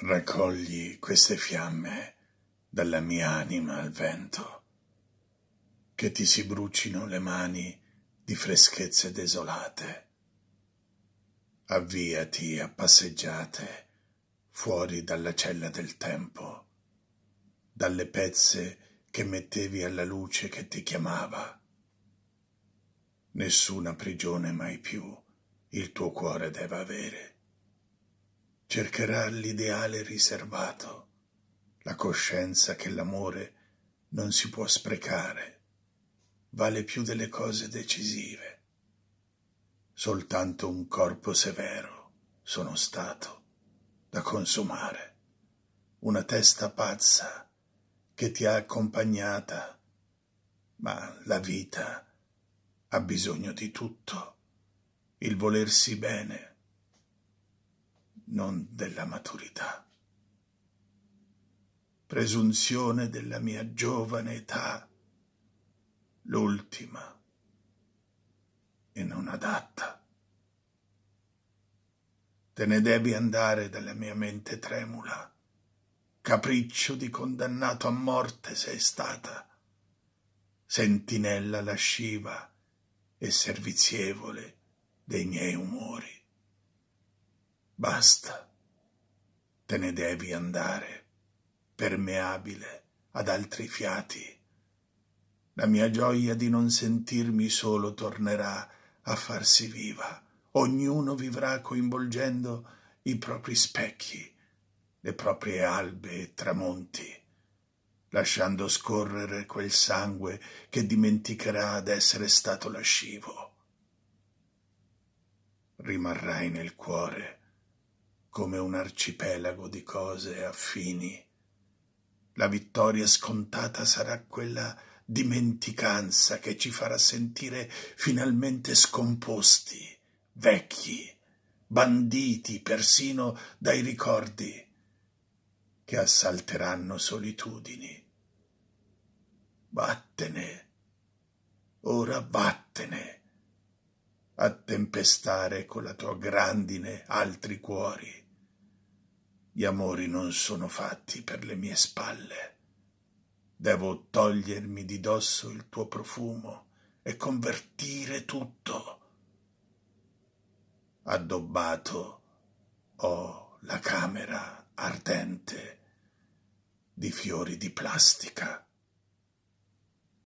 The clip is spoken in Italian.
raccogli queste fiamme dalla mia anima al vento, che ti si brucino le mani di freschezze desolate. Avviati a passeggiate fuori dalla cella del tempo, dalle pezze che mettevi alla luce che ti chiamava. Nessuna prigione mai più il tuo cuore deve avere cercherà l'ideale riservato, la coscienza che l'amore non si può sprecare, vale più delle cose decisive. Soltanto un corpo severo sono stato da consumare, una testa pazza che ti ha accompagnata, ma la vita ha bisogno di tutto, il volersi bene non della maturità. Presunzione della mia giovane età, l'ultima e non adatta. Te ne devi andare dalla mia mente tremula, capriccio di condannato a morte sei stata, sentinella lasciva e servizievole dei miei umori. Basta, te ne devi andare, permeabile ad altri fiati. La mia gioia di non sentirmi solo tornerà a farsi viva. Ognuno vivrà coinvolgendo i propri specchi, le proprie albe e tramonti, lasciando scorrere quel sangue che dimenticherà d'essere stato lascivo. Rimarrai nel cuore come un arcipelago di cose affini. La vittoria scontata sarà quella dimenticanza che ci farà sentire finalmente scomposti, vecchi, banditi persino dai ricordi che assalteranno solitudini. Vattene, ora vattene, a tempestare con la tua grandine altri cuori. Gli amori non sono fatti per le mie spalle. Devo togliermi di dosso il tuo profumo e convertire tutto. Addobbato ho la camera ardente di fiori di plastica.